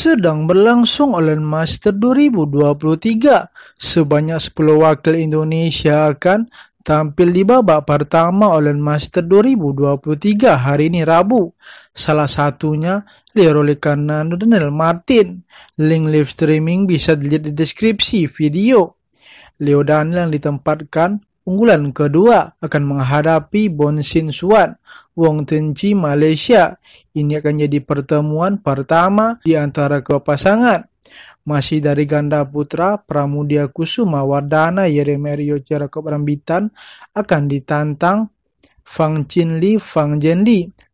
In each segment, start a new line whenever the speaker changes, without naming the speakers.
sedang berlangsung oleh Master 2023. Sebanyak 10 wakil Indonesia akan tampil di babak pertama oleh Master 2023 hari ini Rabu. Salah satunya Leroy Kanando dan Martin. Link live streaming bisa dilihat di deskripsi video. Leo Daniel yang ditempatkan Unggulan kedua akan menghadapi Bon Sin Suan, Wong Tenci Malaysia. Ini akan jadi pertemuan pertama di antara kedua pasangan. Masih dari ganda putra, Pramudia Kusuma Wardana Yeremerio Jarakob Rambitan akan ditantang Fang Chin Li, Fang Jen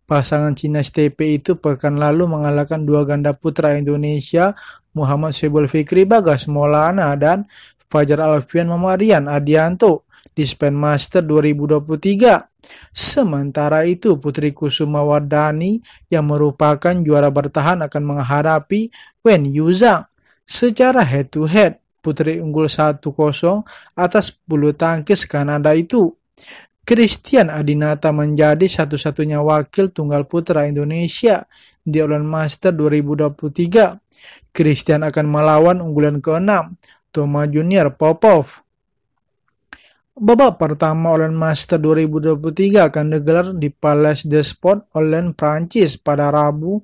Pasangan Cina STP itu pekan lalu mengalahkan dua ganda putra Indonesia, Muhammad Syebul Fikri Bagas Maulana dan Fajar Alfian Mamarian Adianto di Spain Master 2023. Sementara itu, Putri Kusuma Wardani yang merupakan juara bertahan akan menghadapi Wen Yuzhang secara head to head. Putri unggul 1-0 atas bulu tangkis Kanada itu. Christian Adinata menjadi satu-satunya wakil tunggal putra Indonesia di All Master 2023. Christian akan melawan unggulan Keenam, 6 Junior Popov. Babak pertama Olen Master 2023 akan digelar di Palace des Sports Olen Prancis pada Rabu.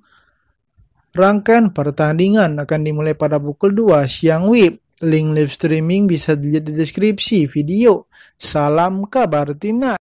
Rangkaian pertandingan akan dimulai pada pukul 2 siang WIB. Link live streaming bisa dilihat di deskripsi video. Salam kabar timnas.